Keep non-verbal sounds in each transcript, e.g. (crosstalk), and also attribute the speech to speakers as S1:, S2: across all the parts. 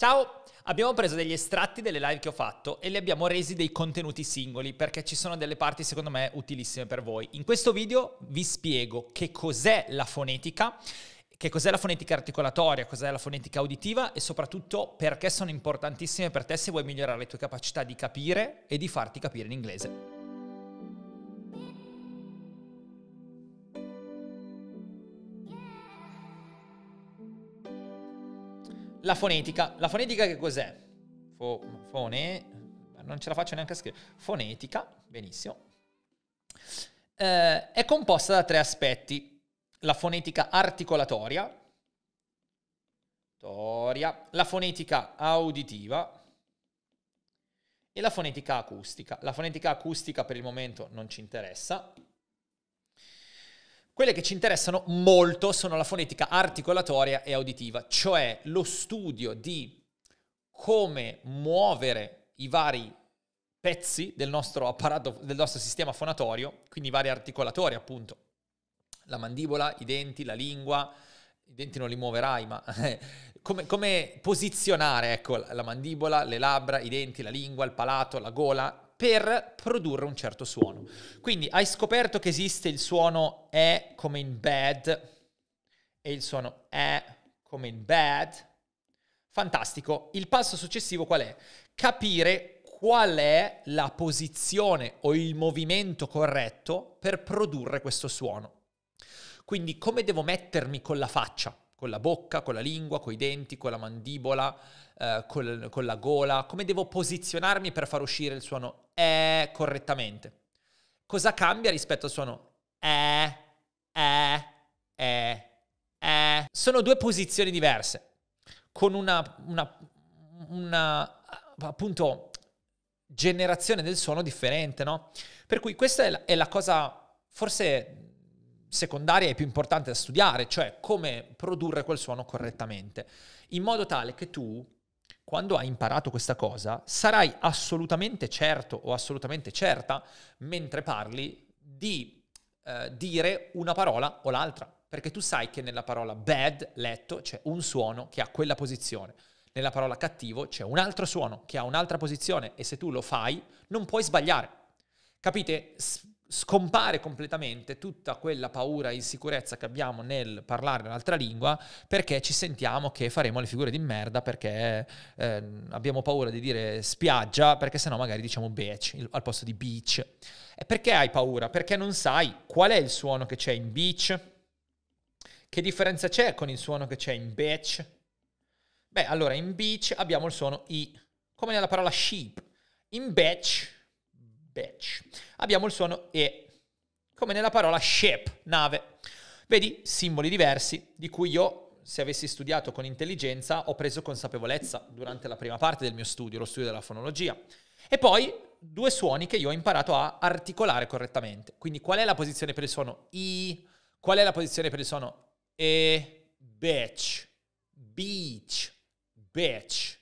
S1: Ciao! Abbiamo preso degli estratti delle live che ho fatto e li abbiamo resi dei contenuti singoli perché ci sono delle parti secondo me utilissime per voi. In questo video vi spiego che cos'è la fonetica, che cos'è la fonetica articolatoria, cos'è la fonetica auditiva e soprattutto perché sono importantissime per te se vuoi migliorare le tue capacità di capire e di farti capire l'inglese. In La fonetica. La fonetica che cos'è? Fo, fone... Non ce la faccio neanche a scrivere. Fonetica, benissimo. Eh, è composta da tre aspetti. La fonetica articolatoria, toria, la fonetica auditiva e la fonetica acustica. La fonetica acustica per il momento non ci interessa, quelle che ci interessano molto sono la fonetica articolatoria e auditiva, cioè lo studio di come muovere i vari pezzi del nostro apparato, del nostro sistema fonatorio, quindi i vari articolatori appunto, la mandibola, i denti, la lingua, i denti non li muoverai, ma (laughs) come, come, posizionare ecco, la mandibola, le labbra, i denti, la lingua, il palato, la gola, per produrre un certo suono. Quindi hai scoperto che esiste il suono E come in bad e il suono E come in bad. Fantastico. Il passo successivo qual è? Capire qual è la posizione o il movimento corretto per produrre questo suono. Quindi come devo mettermi con la faccia? con la bocca, con la lingua, con i denti, con la mandibola, eh, col, con la gola, come devo posizionarmi per far uscire il suono E eh, correttamente. Cosa cambia rispetto al suono E, eh, E, eh, E, E? Sono due posizioni diverse, con una, una, una appunto, generazione del suono differente, no? Per cui questa è la, è la cosa forse secondaria e più importante da studiare, cioè come produrre quel suono correttamente, in modo tale che tu, quando hai imparato questa cosa, sarai assolutamente certo o assolutamente certa, mentre parli, di eh, dire una parola o l'altra, perché tu sai che nella parola bad, letto, c'è un suono che ha quella posizione. Nella parola cattivo c'è un altro suono che ha un'altra posizione e se tu lo fai non puoi sbagliare. Capite? scompare completamente tutta quella paura e insicurezza che abbiamo nel parlare un'altra lingua perché ci sentiamo che faremo le figure di merda perché eh, abbiamo paura di dire spiaggia perché sennò magari diciamo beach al posto di beach. E perché hai paura? Perché non sai qual è il suono che c'è in beach? Che differenza c'è con il suono che c'è in beach? Beh, allora in beach abbiamo il suono i, come nella parola sheep. In beach bitch. Abbiamo il suono E, come nella parola ship, nave. Vedi, simboli diversi, di cui io, se avessi studiato con intelligenza, ho preso consapevolezza durante la prima parte del mio studio, lo studio della fonologia. E poi due suoni che io ho imparato a articolare correttamente. Quindi qual è la posizione per il suono I? Qual è la posizione per il suono E? Bitch. Beach. Bitch.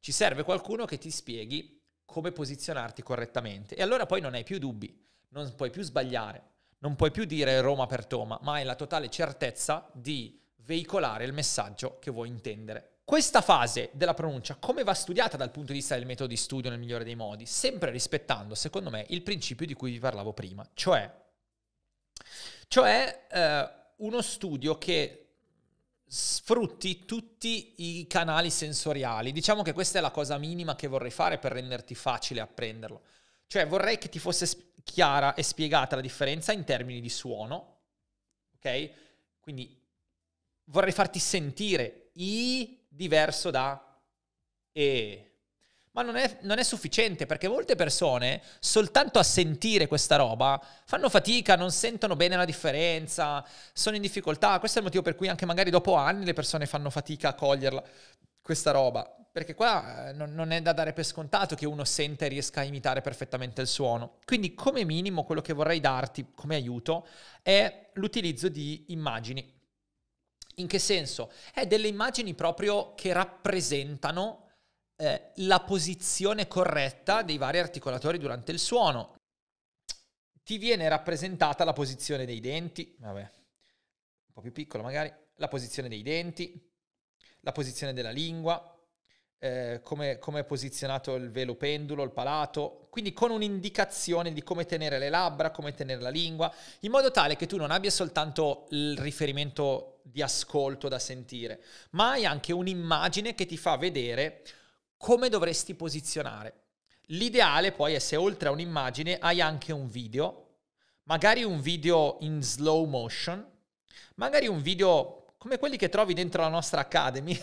S1: Ci serve qualcuno che ti spieghi come posizionarti correttamente. E allora poi non hai più dubbi, non puoi più sbagliare, non puoi più dire Roma per Toma, ma hai la totale certezza di veicolare il messaggio che vuoi intendere. Questa fase della pronuncia come va studiata dal punto di vista del metodo di studio nel migliore dei modi? Sempre rispettando, secondo me, il principio di cui vi parlavo prima, cioè, cioè eh, uno studio che sfrutti tutti i canali sensoriali. Diciamo che questa è la cosa minima che vorrei fare per renderti facile apprenderlo. Cioè vorrei che ti fosse chiara e spiegata la differenza in termini di suono, ok? Quindi vorrei farti sentire i diverso da e ma non è, non è, sufficiente perché molte persone soltanto a sentire questa roba fanno fatica, non sentono bene la differenza, sono in difficoltà. Questo è il motivo per cui anche magari dopo anni le persone fanno fatica a coglierla, questa roba. Perché qua eh, non, non è da dare per scontato che uno sente e riesca a imitare perfettamente il suono. Quindi come minimo quello che vorrei darti come aiuto è l'utilizzo di immagini. In che senso? È delle immagini proprio che rappresentano eh, la posizione corretta dei vari articolatori durante il suono. Ti viene rappresentata la posizione dei denti, vabbè, un po' più piccolo magari, la posizione dei denti, la posizione della lingua, eh, come, come, è posizionato il velo pendulo, il palato, quindi con un'indicazione di come tenere le labbra, come tenere la lingua, in modo tale che tu non abbia soltanto il riferimento di ascolto da sentire, ma hai anche un'immagine che ti fa vedere come dovresti posizionare. L'ideale poi è se oltre a un'immagine hai anche un video, magari un video in slow motion, magari un video come quelli che trovi dentro la nostra Academy,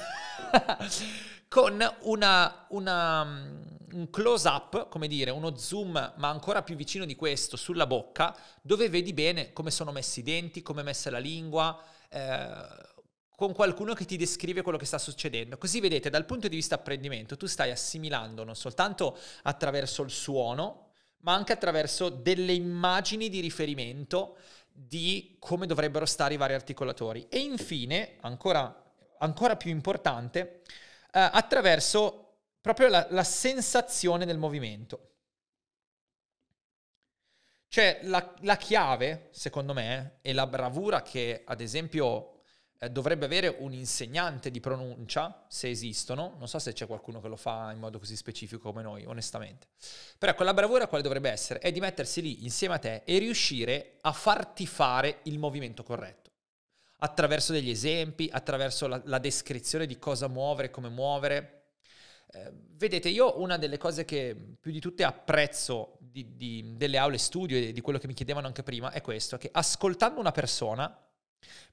S1: (laughs) con una, una, mm, un close up, come dire, uno zoom, ma ancora più vicino di questo, sulla bocca, dove vedi bene come sono messi i denti, come è messa la lingua. Eh, con qualcuno che ti descrive quello che sta succedendo. Così vedete, dal punto di vista apprendimento, tu stai assimilando non soltanto attraverso il suono, ma anche attraverso delle immagini di riferimento di come dovrebbero stare i vari articolatori. E infine, ancora, ancora più importante, eh, attraverso proprio la, la sensazione del movimento. Cioè la, la, chiave, secondo me, eh, e la bravura che, ad esempio, eh, dovrebbe avere un insegnante di pronuncia, se esistono, non so se c'è qualcuno che lo fa in modo così specifico come noi, onestamente. Però ecco, la bravura quale dovrebbe essere? È di mettersi lì insieme a te e riuscire a farti fare il movimento corretto, attraverso degli esempi, attraverso la, la descrizione di cosa muovere, come muovere. Eh, vedete, io una delle cose che più di tutte apprezzo di, di, delle aule studio e di quello che mi chiedevano anche prima è questo, che ascoltando una persona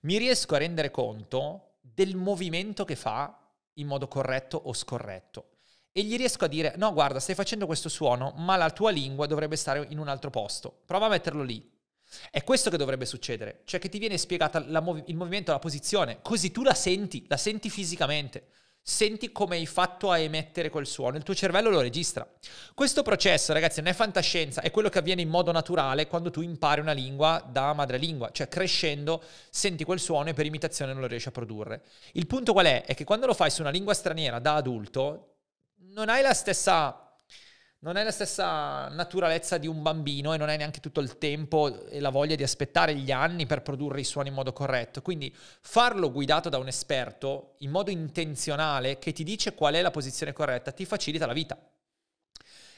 S1: mi riesco a rendere conto del movimento che fa in modo corretto o scorretto. E gli riesco a dire, no guarda, stai facendo questo suono, ma la tua lingua dovrebbe stare in un altro posto. Prova a metterlo lì. È questo che dovrebbe succedere, cioè che ti viene spiegata mov- il movimento, la posizione, così tu la senti, la senti fisicamente senti come hai fatto a emettere quel suono, il tuo cervello lo registra. Questo processo, ragazzi, non è fantascienza, è quello che avviene in modo naturale quando tu impari una lingua da madrelingua, cioè crescendo senti quel suono e per imitazione non lo riesci a produrre. Il punto qual è? È che quando lo fai su una lingua straniera da adulto, non hai la stessa non è la stessa naturalezza di un bambino e non hai neanche tutto il tempo e la voglia di aspettare gli anni per produrre i suoni in modo corretto. Quindi farlo guidato da un esperto in modo intenzionale che ti dice qual è la posizione corretta ti facilita la vita.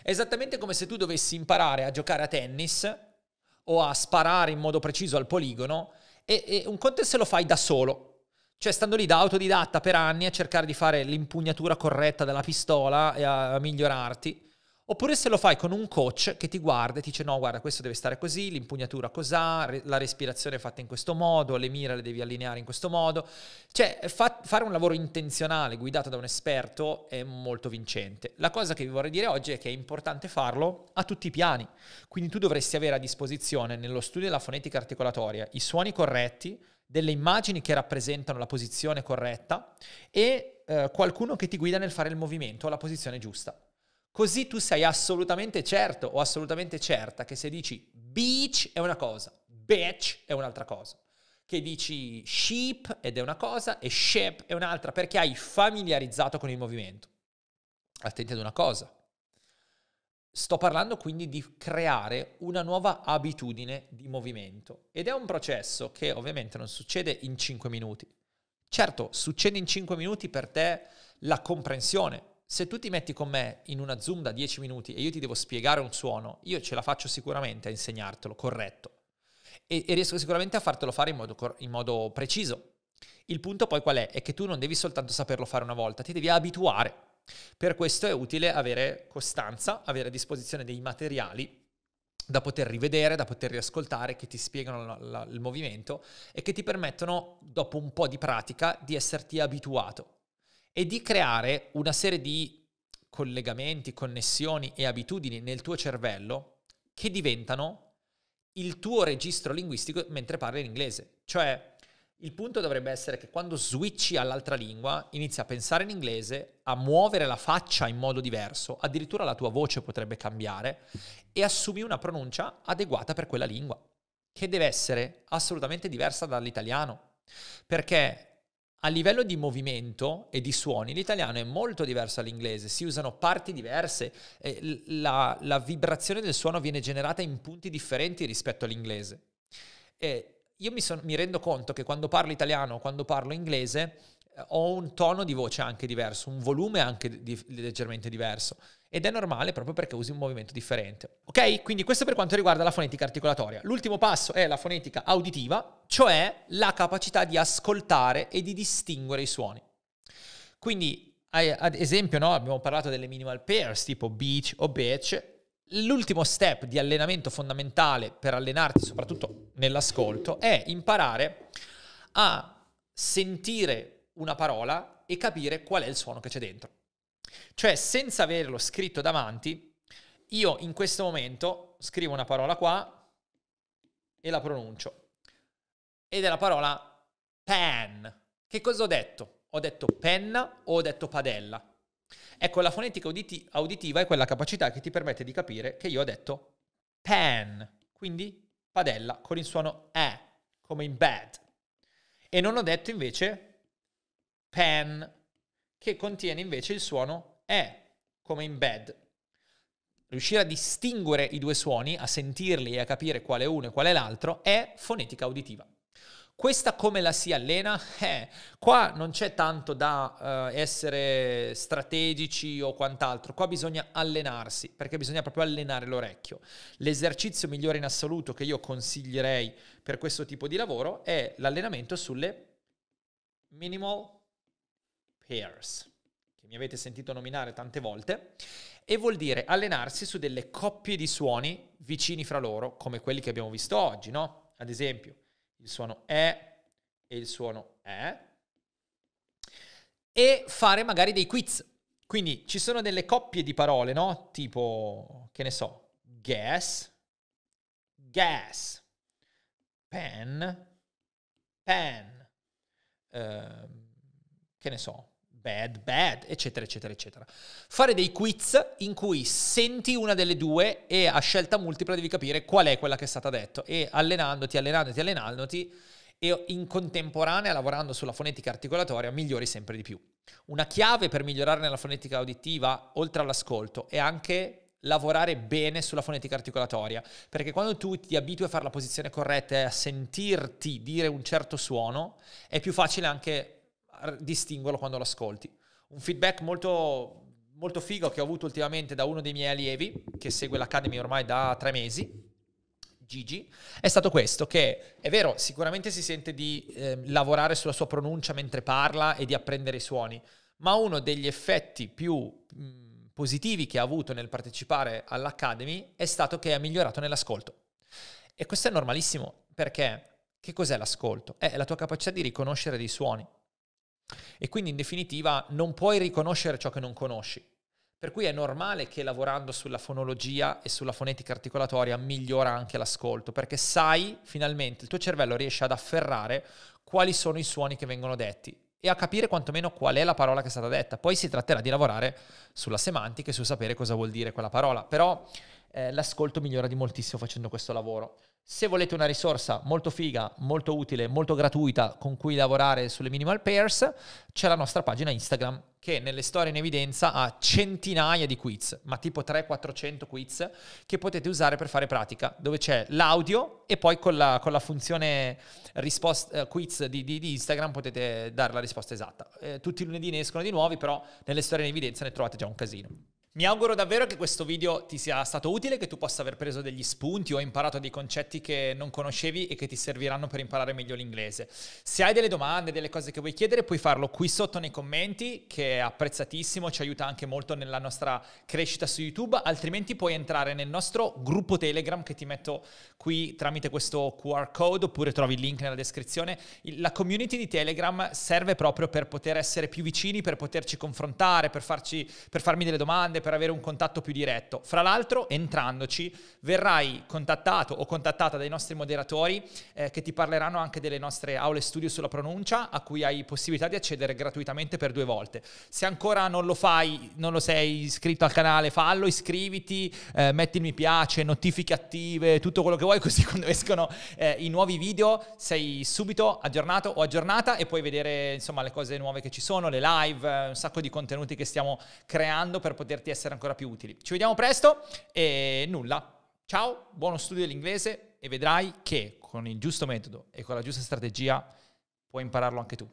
S1: esattamente come se tu dovessi imparare a giocare a tennis o a sparare in modo preciso al poligono e, e un conto se lo fai da solo, cioè, stando lì da autodidatta per anni a cercare di fare l'impugnatura corretta della pistola e a, migliorarti. Oppure se lo fai con un coach che ti guarda e ti dice no, guarda, questo deve stare così, l'impugnatura cos'ha, la respirazione è fatta in questo modo, le mira le devi allineare in questo modo. Cioè, fa- fare un lavoro intenzionale guidato da un esperto è molto vincente. La cosa che vi vorrei dire oggi è che è importante farlo a tutti i piani. Quindi tu dovresti avere a disposizione nello studio della fonetica articolatoria i suoni corretti, delle immagini che rappresentano la posizione corretta e eh, qualcuno che ti guida nel fare il movimento alla posizione giusta. Così tu sei assolutamente certo o assolutamente certa che se dici beach è una cosa, bitch è un'altra cosa, che dici sheep ed è una cosa e shape è un'altra perché hai familiarizzato con il movimento. Attenti ad una cosa. Sto parlando quindi di creare una nuova abitudine di movimento ed è un processo che ovviamente non succede in 5 minuti. Certo, succede in 5 minuti per te la comprensione, se tu ti metti con me in una Zoom da 10 minuti e io ti devo spiegare un suono, io ce la faccio sicuramente a insegnartelo, corretto. E, e riesco sicuramente a fartelo fare in modo, in modo preciso. Il punto poi qual è? È che tu non devi soltanto saperlo fare una volta, ti devi abituare. Per questo è utile avere costanza, avere a disposizione dei materiali da poter rivedere, da poter riascoltare, che ti spiegano la, la, il movimento e che ti permettono, dopo un po' di pratica, di esserti abituato e di creare una serie di collegamenti, connessioni e abitudini nel tuo cervello che diventano il tuo registro linguistico mentre parli in inglese. Cioè, il punto dovrebbe essere che quando switchi all'altra lingua inizi a pensare in inglese, a muovere la faccia in modo diverso, addirittura la tua voce potrebbe cambiare e assumi una pronuncia adeguata per quella lingua, che deve essere assolutamente diversa dall'italiano. Perché a livello di movimento e di suoni, l'italiano è molto diverso dall'inglese, si usano parti diverse, la, la, vibrazione del suono viene generata in punti differenti rispetto all'inglese. E io mi, son, mi rendo conto che quando parlo italiano o quando parlo inglese eh, ho un tono di voce anche diverso, un volume anche di, leggermente diverso ed è normale proprio perché usi un movimento differente. Ok? Quindi questo per quanto riguarda la fonetica articolatoria. L'ultimo passo è la fonetica auditiva, cioè la capacità di ascoltare e di distinguere i suoni. Quindi, ad esempio, no, abbiamo parlato delle minimal pairs tipo beach o bitch. L'ultimo step di allenamento fondamentale per allenarti soprattutto nell'ascolto è imparare a sentire una parola e capire qual è il suono che c'è dentro. Cioè, senza averlo scritto davanti, io in questo momento scrivo una parola qua e la pronuncio. Ed è la parola pen. Che cosa ho detto? Ho detto penna o ho detto padella? Ecco, la fonetica uditi- auditiva è quella capacità che ti permette di capire che io ho detto pen, quindi padella con il suono e, come in bad. E non ho detto invece pen che contiene invece il suono E, come in bed. Riuscire a distinguere i due suoni, a sentirli e a capire quale è uno e quale è l'altro, è fonetica uditiva. Questa come la si allena? (laughs) Eh, qua non c'è tanto da eh, essere strategici o quant'altro, qua bisogna allenarsi, perché bisogna proprio allenare l'orecchio. L'esercizio migliore in assoluto che io consiglierei per questo tipo di lavoro è l'allenamento sulle minimal pairs, che mi avete sentito nominare tante volte, e vuol dire allenarsi su delle coppie di suoni vicini fra loro, come quelli che abbiamo visto oggi, no? Ad esempio, il suono E e il suono E, e fare magari dei quiz. Quindi ci sono delle coppie di parole, no? Tipo, che ne so, gas, gas, pen, pen, eh, che ne so, bad, bad, eccetera, eccetera, eccetera. Fare dei quiz in cui senti una delle due e a scelta multipla devi capire qual è quella che è stata detta e allenandoti, allenandoti, allenandoti e in contemporanea lavorando sulla fonetica articolatoria migliori sempre di più. Una chiave per migliorare nella fonetica auditiva, oltre all'ascolto, è anche lavorare bene sulla fonetica articolatoria, perché quando tu ti abitui a fare la posizione corretta e a sentirti dire un certo suono, è più facile anche distinguerlo quando lo ascolti. Un feedback molto, molto figo che ho avuto ultimamente da uno dei miei allievi, che segue l'Academy ormai da tre mesi, Gigi, è stato questo, che è vero, sicuramente si sente di eh, lavorare sulla sua pronuncia mentre parla e di apprendere i suoni, ma uno degli effetti più mh, positivi che ha avuto nel partecipare all'Academy è stato che ha migliorato nell'ascolto. E questo è normalissimo, perché che cos'è l'ascolto? È la tua capacità di riconoscere dei suoni. E quindi in definitiva non puoi riconoscere ciò che non conosci. Per cui è normale che lavorando sulla fonologia e sulla fonetica articolatoria migliora anche l'ascolto, perché sai finalmente, il tuo cervello riesce ad afferrare quali sono i suoni che vengono detti e a capire quantomeno qual è la parola che è stata detta. Poi si tratterà di lavorare sulla semantica e su sapere cosa vuol dire quella parola, però eh, l'ascolto migliora di moltissimo facendo questo lavoro. Se volete una risorsa molto figa, molto utile, molto gratuita con cui lavorare sulle minimal pairs, c'è la nostra pagina Instagram che nelle storie in evidenza ha centinaia di quiz, ma tipo 300-400 quiz che potete usare per fare pratica, dove c'è l'audio e poi con la, con la funzione risposta, eh, quiz di, di, di, Instagram potete dare la risposta esatta. Eh, tutti i lunedì ne escono di nuovi, però nelle storie in evidenza ne trovate già un casino. Mi auguro davvero che questo video ti sia stato utile, che tu possa aver preso degli spunti o imparato dei concetti che non conoscevi e che ti serviranno per imparare meglio l'inglese. Se hai delle domande, delle cose che vuoi chiedere, puoi farlo qui sotto nei commenti, che è apprezzatissimo, ci aiuta anche molto nella nostra crescita su YouTube, altrimenti puoi entrare nel nostro gruppo Telegram che ti metto qui tramite questo QR code oppure trovi il link nella descrizione. La community di Telegram serve proprio per poter essere più vicini, per poterci confrontare, per, farci, per farmi delle domande per avere un contatto più diretto. Fra l'altro, entrandoci, verrai contattato o contattata dai nostri moderatori eh, che ti parleranno anche delle nostre aule studio sulla pronuncia a cui hai possibilità di accedere gratuitamente per due volte. Se ancora non lo fai, non lo sei iscritto al canale, fallo, iscriviti, eh, metti il mi piace, notifiche attive, tutto quello che vuoi, (laughs) così quando escono eh, i nuovi video sei subito aggiornato o aggiornata e puoi vedere insomma le cose nuove che ci sono, le live, eh, un sacco di contenuti che stiamo creando per poterti essere ancora più utili. Ci vediamo presto e nulla. Ciao, buono studio dell'inglese e vedrai che con il giusto metodo e con la giusta strategia puoi impararlo anche tu.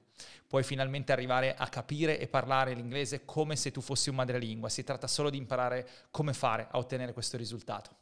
S1: Puoi finalmente arrivare a capire e parlare l'inglese come se tu fossi un madrelingua. Si tratta solo di imparare come fare a ottenere questo risultato.